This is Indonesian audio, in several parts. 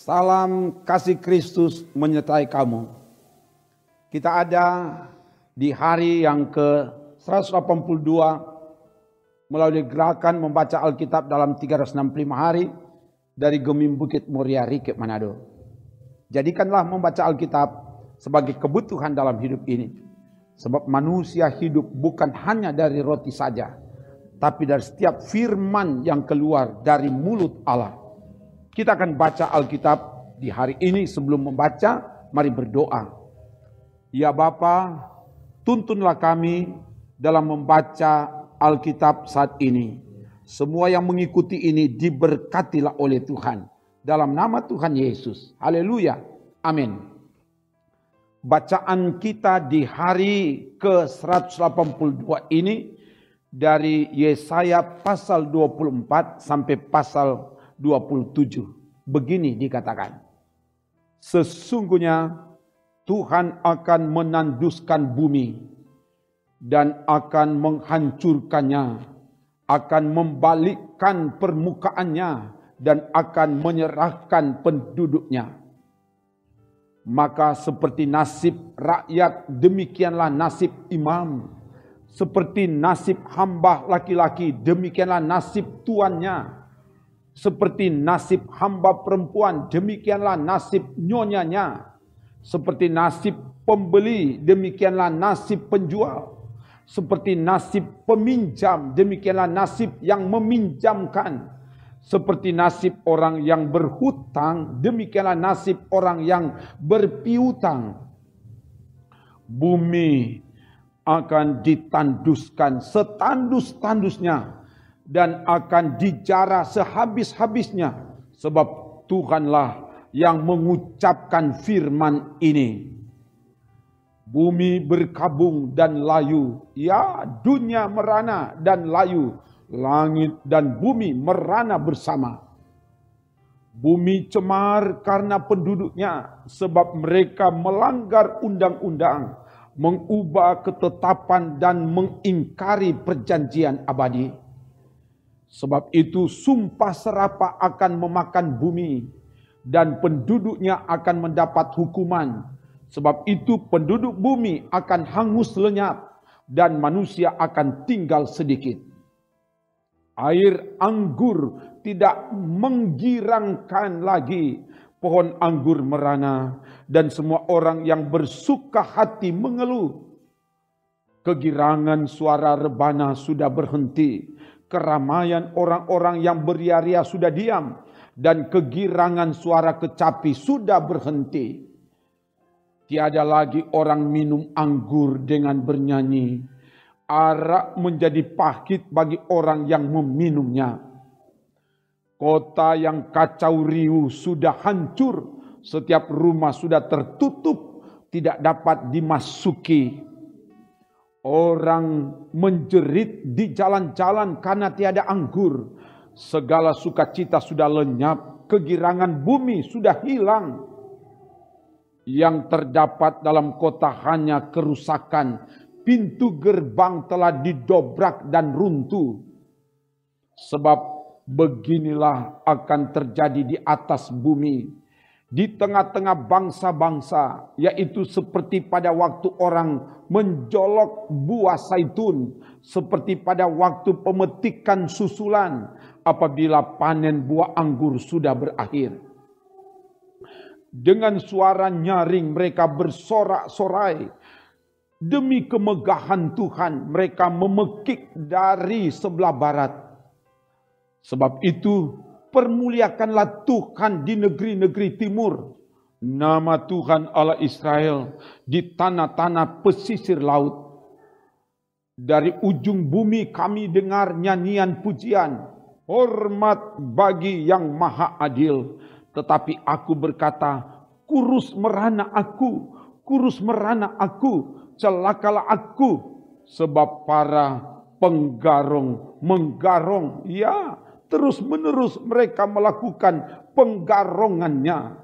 Salam kasih Kristus menyertai kamu. Kita ada di hari yang ke-182 melalui gerakan membaca Alkitab dalam 365 hari dari Gemim Bukit Muria Rikip Manado. Jadikanlah membaca Alkitab sebagai kebutuhan dalam hidup ini. Sebab manusia hidup bukan hanya dari roti saja, tapi dari setiap firman yang keluar dari mulut Allah. Kita akan baca Alkitab di hari ini sebelum membaca, mari berdoa. Ya Bapa, tuntunlah kami dalam membaca Alkitab saat ini. Semua yang mengikuti ini diberkatilah oleh Tuhan. Dalam nama Tuhan Yesus. Haleluya. Amin bacaan kita di hari ke-182 ini dari Yesaya pasal 24 sampai pasal 27. Begini dikatakan. Sesungguhnya Tuhan akan menanduskan bumi dan akan menghancurkannya, akan membalikkan permukaannya dan akan menyerahkan penduduknya maka seperti nasib rakyat, demikianlah nasib imam. Seperti nasib hamba laki-laki, demikianlah nasib tuannya. Seperti nasib hamba perempuan, demikianlah nasib nyonyanya. Seperti nasib pembeli, demikianlah nasib penjual. Seperti nasib peminjam, demikianlah nasib yang meminjamkan seperti nasib orang yang berhutang, demikianlah nasib orang yang berpiutang. Bumi akan ditanduskan setandus-tandusnya dan akan dijara sehabis-habisnya sebab Tuhanlah yang mengucapkan firman ini bumi berkabung dan layu ya dunia merana dan layu langit dan bumi merana bersama. Bumi cemar karena penduduknya sebab mereka melanggar undang-undang, mengubah ketetapan dan mengingkari perjanjian abadi. Sebab itu sumpah serapa akan memakan bumi dan penduduknya akan mendapat hukuman. Sebab itu penduduk bumi akan hangus lenyap dan manusia akan tinggal sedikit. Air anggur tidak menggirangkan lagi pohon anggur merana dan semua orang yang bersuka hati mengeluh. Kegirangan suara rebana sudah berhenti. Keramaian orang-orang yang beriaria sudah diam. Dan kegirangan suara kecapi sudah berhenti. Tiada lagi orang minum anggur dengan bernyanyi Arak menjadi pahit bagi orang yang meminumnya. Kota yang kacau riuh sudah hancur, setiap rumah sudah tertutup, tidak dapat dimasuki. Orang menjerit di jalan-jalan karena tiada anggur. Segala sukacita sudah lenyap, kegirangan bumi sudah hilang. Yang terdapat dalam kota hanya kerusakan pintu gerbang telah didobrak dan runtuh. Sebab beginilah akan terjadi di atas bumi. Di tengah-tengah bangsa-bangsa, yaitu seperti pada waktu orang menjolok buah saitun, seperti pada waktu pemetikan susulan, apabila panen buah anggur sudah berakhir. Dengan suara nyaring mereka bersorak-sorai, Demi kemegahan Tuhan, mereka memekik dari sebelah barat. Sebab itu, permuliakanlah Tuhan di negeri-negeri timur. Nama Tuhan Allah Israel di tanah-tanah pesisir laut. Dari ujung bumi kami dengar nyanyian pujian. Hormat bagi yang maha adil. Tetapi aku berkata, kurus merana aku, kurus merana aku, celakalah aku sebab para penggarong menggarong ya terus menerus mereka melakukan penggarongannya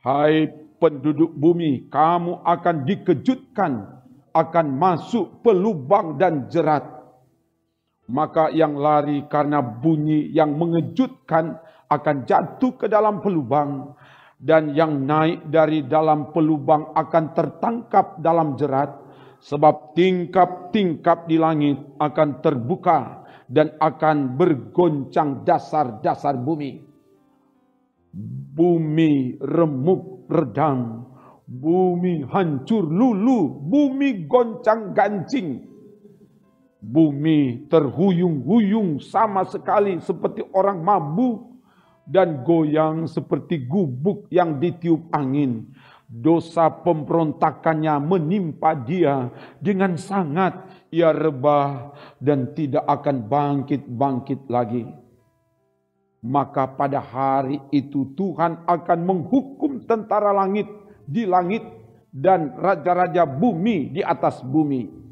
hai penduduk bumi kamu akan dikejutkan akan masuk pelubang dan jerat maka yang lari karena bunyi yang mengejutkan akan jatuh ke dalam pelubang dan yang naik dari dalam pelubang akan tertangkap dalam jerat, sebab tingkap-tingkap di langit akan terbuka dan akan bergoncang dasar-dasar bumi. Bumi remuk redam, bumi hancur lulu, bumi goncang gancing. Bumi terhuyung-huyung sama sekali seperti orang mabuk dan goyang seperti gubuk yang ditiup angin. Dosa pemberontakannya menimpa dia dengan sangat ia rebah dan tidak akan bangkit-bangkit lagi. Maka pada hari itu Tuhan akan menghukum tentara langit di langit dan raja-raja bumi di atas bumi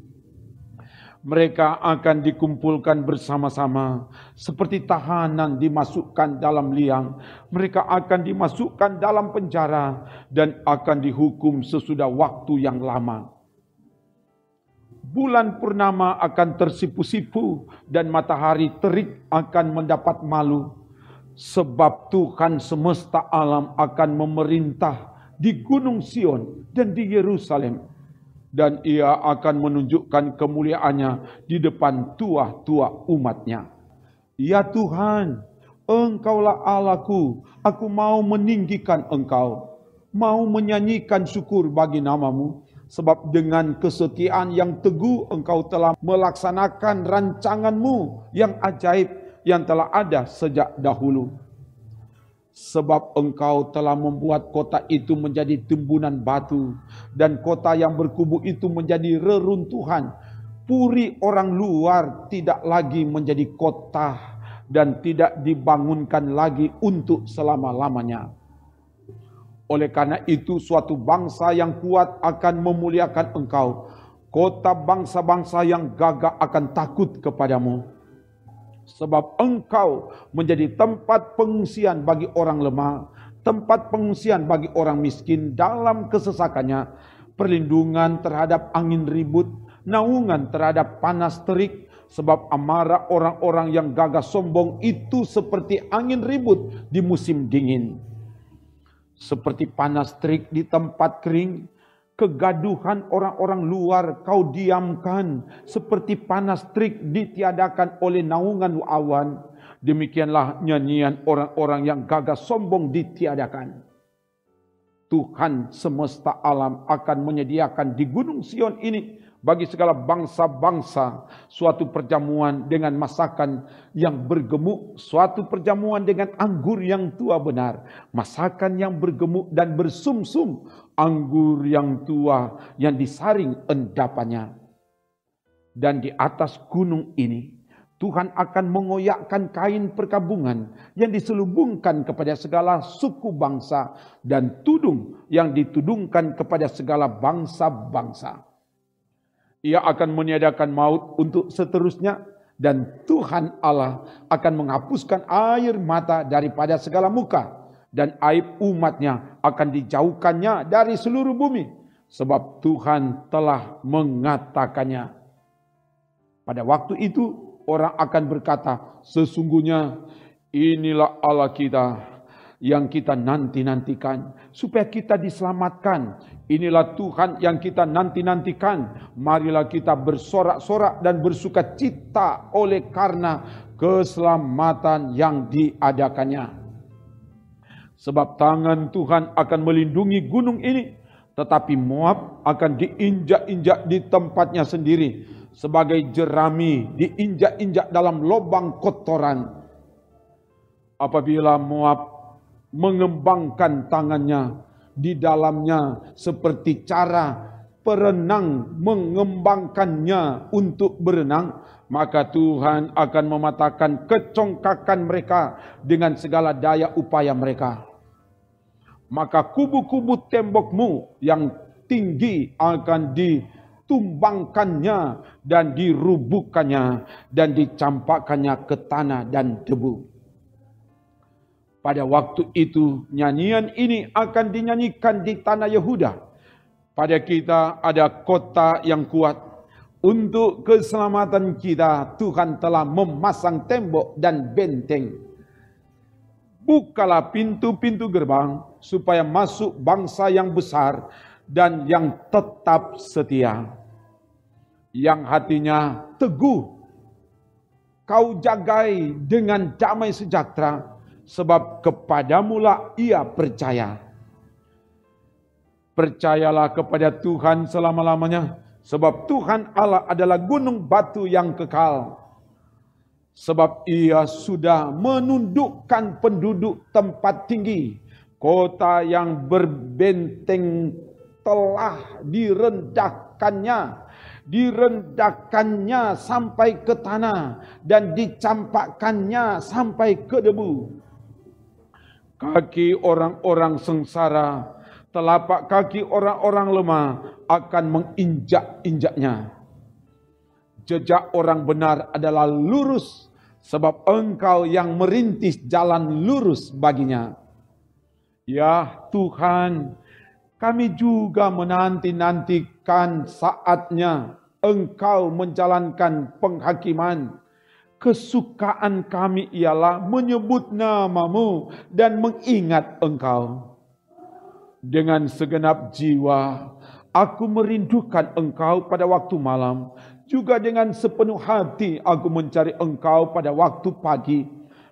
mereka akan dikumpulkan bersama-sama seperti tahanan dimasukkan dalam liang mereka akan dimasukkan dalam penjara dan akan dihukum sesudah waktu yang lama bulan purnama akan tersipu-sipu dan matahari terik akan mendapat malu sebab Tuhan semesta alam akan memerintah di gunung Sion dan di Yerusalem dan ia akan menunjukkan kemuliaannya di depan tua-tua umatnya. Ya Tuhan, Engkaulah Allahku, aku mau meninggikan Engkau, mau menyanyikan syukur bagi namamu, sebab dengan kesetiaan yang teguh Engkau telah melaksanakan rancanganmu yang ajaib yang telah ada sejak dahulu sebab engkau telah membuat kota itu menjadi timbunan batu dan kota yang berkubu itu menjadi reruntuhan puri orang luar tidak lagi menjadi kota dan tidak dibangunkan lagi untuk selama-lamanya oleh karena itu suatu bangsa yang kuat akan memuliakan engkau kota bangsa-bangsa yang gagah akan takut kepadamu Sebab engkau menjadi tempat pengungsian bagi orang lemah, tempat pengungsian bagi orang miskin dalam kesesakannya, perlindungan terhadap angin ribut, naungan terhadap panas terik, sebab amarah orang-orang yang gagah sombong itu seperti angin ribut di musim dingin. Seperti panas terik di tempat kering, kegaduhan orang-orang luar kau diamkan seperti panas terik ditiadakan oleh naungan awan demikianlah nyanyian orang-orang yang gagah sombong ditiadakan Tuhan semesta alam akan menyediakan di gunung Sion ini bagi segala bangsa-bangsa suatu perjamuan dengan masakan yang bergemuk, suatu perjamuan dengan anggur yang tua benar, masakan yang bergemuk dan bersumsum anggur yang tua yang disaring endapannya. Dan di atas gunung ini Tuhan akan mengoyakkan kain perkabungan yang diselubungkan kepada segala suku bangsa dan tudung yang ditudungkan kepada segala bangsa-bangsa ia akan meniadakan maut untuk seterusnya dan Tuhan Allah akan menghapuskan air mata daripada segala muka dan aib umatnya akan dijauhkannya dari seluruh bumi sebab Tuhan telah mengatakannya. Pada waktu itu orang akan berkata sesungguhnya inilah Allah kita yang kita nanti-nantikan. Supaya kita diselamatkan. Inilah Tuhan yang kita nanti-nantikan. Marilah kita bersorak-sorak dan bersuka cita oleh karena keselamatan yang diadakannya. Sebab tangan Tuhan akan melindungi gunung ini. Tetapi Moab akan diinjak-injak di tempatnya sendiri. Sebagai jerami diinjak-injak dalam lubang kotoran apabila Moab mengembangkan tangannya di dalamnya seperti cara perenang mengembangkannya untuk berenang maka Tuhan akan mematahkan kecongkakan mereka dengan segala daya upaya mereka maka kubu-kubu tembokmu yang tinggi akan ditumbangkannya dan dirubukannya dan dicampakkannya ke tanah dan debu pada waktu itu nyanyian ini akan dinyanyikan di tanah Yehuda. Pada kita ada kota yang kuat. Untuk keselamatan kita Tuhan telah memasang tembok dan benteng. Bukalah pintu-pintu gerbang supaya masuk bangsa yang besar dan yang tetap setia. Yang hatinya teguh. Kau jagai dengan damai sejahtera sebab kepadamulah ia percaya. Percayalah kepada Tuhan selama-lamanya, sebab Tuhan Allah adalah gunung batu yang kekal. Sebab ia sudah menundukkan penduduk tempat tinggi, kota yang berbenteng telah direndahkannya direndahkannya sampai ke tanah dan dicampakkannya sampai ke debu kaki orang-orang sengsara, telapak kaki orang-orang lemah akan menginjak-injaknya. Jejak orang benar adalah lurus, sebab engkau yang merintis jalan lurus baginya. Ya Tuhan, kami juga menanti-nantikan saatnya engkau menjalankan penghakiman Kesukaan kami ialah menyebut namamu dan mengingat engkau. Dengan segenap jiwa, aku merindukan engkau pada waktu malam. Juga dengan sepenuh hati aku mencari engkau pada waktu pagi.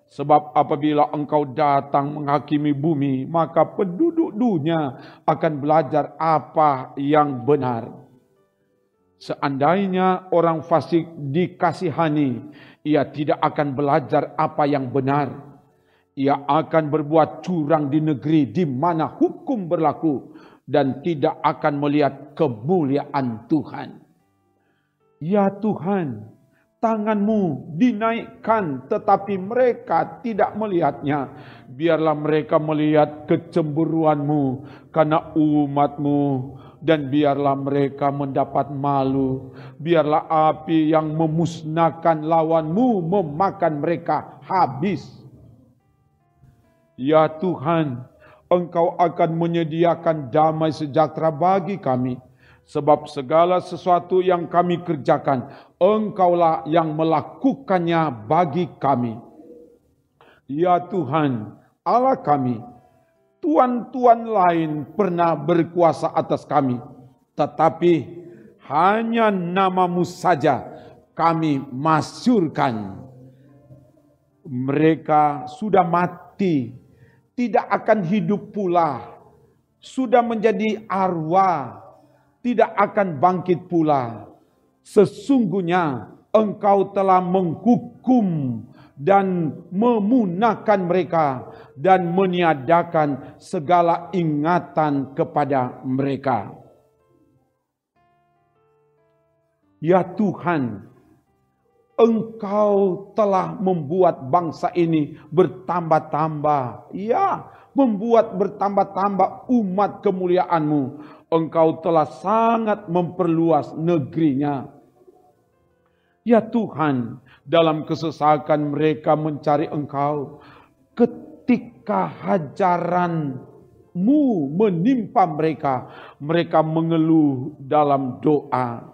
Sebab apabila engkau datang menghakimi bumi, maka penduduk dunia akan belajar apa yang benar. Seandainya orang fasik dikasihani, ia tidak akan belajar apa yang benar. Ia akan berbuat curang di negeri di mana hukum berlaku dan tidak akan melihat kemuliaan Tuhan. Ya Tuhan, tanganmu dinaikkan tetapi mereka tidak melihatnya. Biarlah mereka melihat kecemburuanmu karena umatmu dan biarlah mereka mendapat malu. Biarlah api yang memusnahkan lawanmu memakan mereka habis. Ya Tuhan, Engkau akan menyediakan damai sejahtera bagi kami. Sebab segala sesuatu yang kami kerjakan, Engkaulah yang melakukannya bagi kami. Ya Tuhan, Allah kami, tuan-tuan lain pernah berkuasa atas kami, tetapi hanya namamu saja kami masyurkan. Mereka sudah mati, tidak akan hidup pula, sudah menjadi arwah, tidak akan bangkit pula. Sesungguhnya engkau telah menghukum dan memunahkan mereka dan meniadakan segala ingatan kepada mereka. Ya Tuhan, Engkau telah membuat bangsa ini bertambah-tambah. Ya, membuat bertambah-tambah umat kemuliaanmu. Engkau telah sangat memperluas negerinya. Ya Tuhan, dalam kesesakan mereka mencari engkau. Ketika hajaranmu menimpa mereka, mereka mengeluh dalam doa.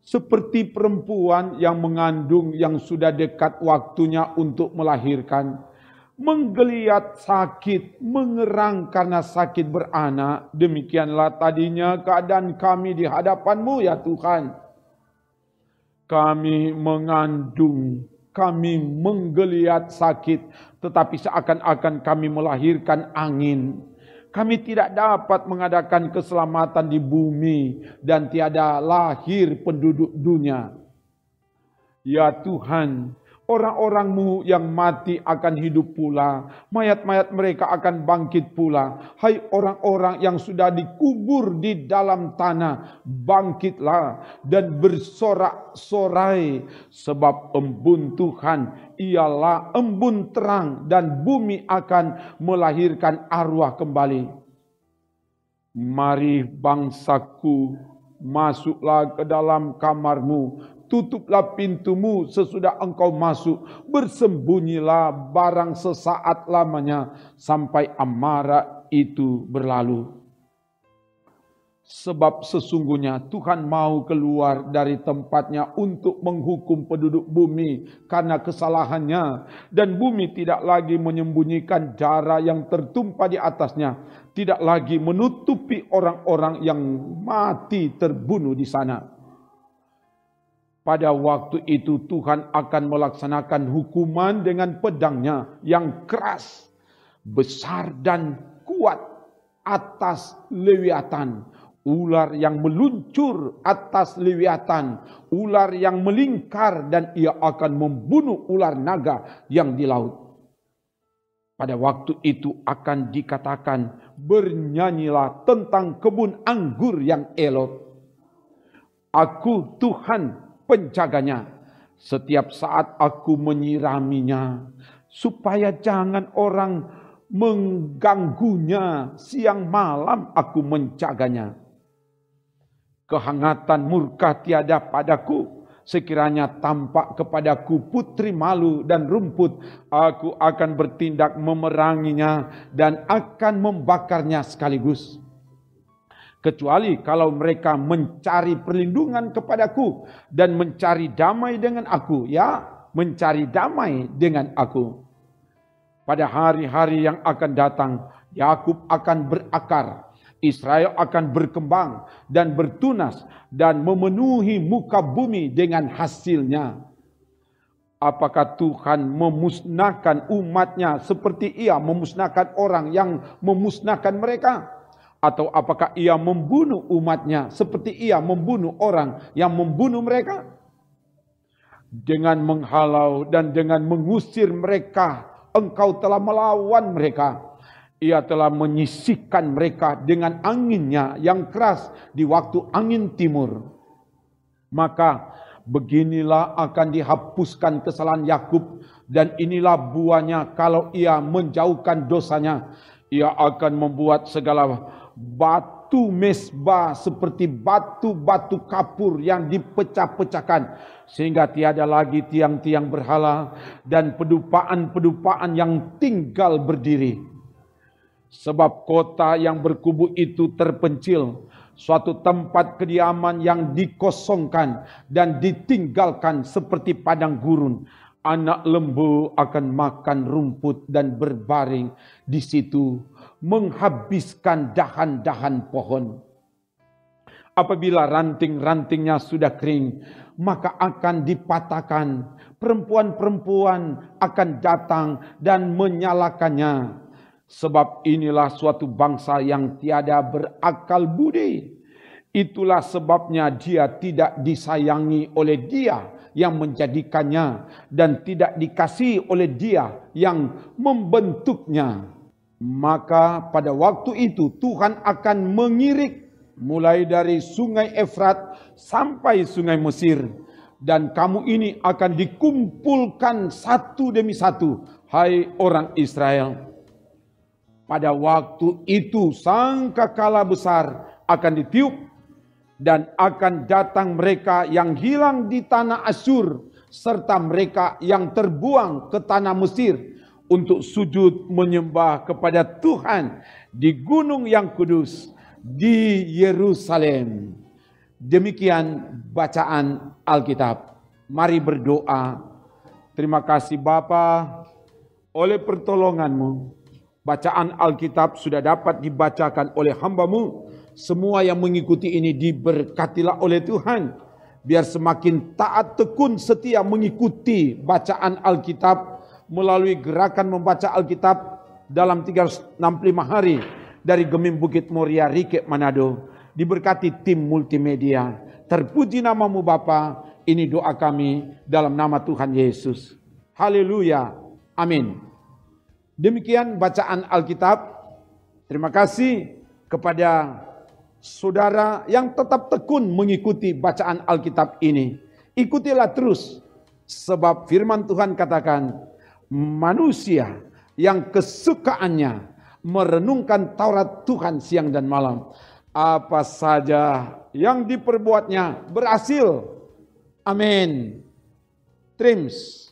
Seperti perempuan yang mengandung yang sudah dekat waktunya untuk melahirkan. Menggeliat sakit, mengerang karena sakit beranak. Demikianlah tadinya keadaan kami di hadapanmu ya Tuhan kami mengandung, kami menggeliat sakit, tetapi seakan-akan kami melahirkan angin. Kami tidak dapat mengadakan keselamatan di bumi dan tiada lahir penduduk dunia. Ya Tuhan, Orang-orangmu yang mati akan hidup pula. Mayat-mayat mereka akan bangkit pula. Hai orang-orang yang sudah dikubur di dalam tanah. Bangkitlah dan bersorak-sorai. Sebab embun Tuhan ialah embun terang. Dan bumi akan melahirkan arwah kembali. Mari bangsaku masuklah ke dalam kamarmu tutuplah pintumu sesudah engkau masuk, bersembunyilah barang sesaat lamanya sampai amarah itu berlalu. Sebab sesungguhnya Tuhan mau keluar dari tempatnya untuk menghukum penduduk bumi karena kesalahannya. Dan bumi tidak lagi menyembunyikan darah yang tertumpah di atasnya. Tidak lagi menutupi orang-orang yang mati terbunuh di sana pada waktu itu Tuhan akan melaksanakan hukuman dengan pedangnya yang keras, besar dan kuat atas Lewiatan, ular yang meluncur atas Lewiatan, ular yang melingkar dan ia akan membunuh ular naga yang di laut. Pada waktu itu akan dikatakan bernyanyilah tentang kebun anggur yang elok. Aku Tuhan penjaganya. Setiap saat aku menyiraminya, supaya jangan orang mengganggunya. Siang malam aku menjaganya. Kehangatan murka tiada padaku, sekiranya tampak kepadaku putri malu dan rumput, aku akan bertindak memeranginya dan akan membakarnya sekaligus.' kecuali kalau mereka mencari perlindungan kepadaku dan mencari damai dengan aku ya mencari damai dengan aku pada hari-hari yang akan datang Yakub akan berakar Israel akan berkembang dan bertunas dan memenuhi muka bumi dengan hasilnya Apakah Tuhan memusnahkan umatnya seperti ia memusnahkan orang yang memusnahkan mereka? atau apakah ia membunuh umatnya seperti ia membunuh orang yang membunuh mereka? Dengan menghalau dan dengan mengusir mereka, engkau telah melawan mereka. Ia telah menyisihkan mereka dengan anginnya yang keras di waktu angin timur. Maka beginilah akan dihapuskan kesalahan Yakub dan inilah buahnya kalau ia menjauhkan dosanya. Ia akan membuat segala batu mesbah seperti batu-batu kapur yang dipecah-pecahkan sehingga tiada lagi tiang-tiang berhala dan pedupaan-pedupaan yang tinggal berdiri sebab kota yang berkubu itu terpencil suatu tempat kediaman yang dikosongkan dan ditinggalkan seperti padang gurun anak lembu akan makan rumput dan berbaring di situ menghabiskan dahan-dahan pohon. Apabila ranting-rantingnya sudah kering, maka akan dipatahkan. Perempuan-perempuan akan datang dan menyalakannya. Sebab inilah suatu bangsa yang tiada berakal budi. Itulah sebabnya dia tidak disayangi oleh dia yang menjadikannya dan tidak dikasihi oleh dia yang membentuknya maka pada waktu itu Tuhan akan mengirik mulai dari sungai Efrat sampai sungai Mesir dan kamu ini akan dikumpulkan satu demi satu hai orang Israel pada waktu itu sangkakala besar akan ditiup dan akan datang mereka yang hilang di tanah Asyur serta mereka yang terbuang ke tanah Mesir untuk sujud menyembah kepada Tuhan di gunung yang kudus di Yerusalem. Demikian bacaan Alkitab. Mari berdoa. Terima kasih Bapa oleh pertolonganmu. Bacaan Alkitab sudah dapat dibacakan oleh hambamu. Semua yang mengikuti ini diberkatilah oleh Tuhan. Biar semakin taat tekun setia mengikuti bacaan Alkitab melalui gerakan membaca Alkitab dalam 365 hari dari Gemim Bukit Moria Rike Manado diberkati tim multimedia terpuji namamu Bapa ini doa kami dalam nama Tuhan Yesus haleluya amin demikian bacaan Alkitab terima kasih kepada saudara yang tetap tekun mengikuti bacaan Alkitab ini. Ikutilah terus, sebab firman Tuhan katakan, manusia yang kesukaannya merenungkan Taurat Tuhan siang dan malam. Apa saja yang diperbuatnya berhasil. Amin. Trims.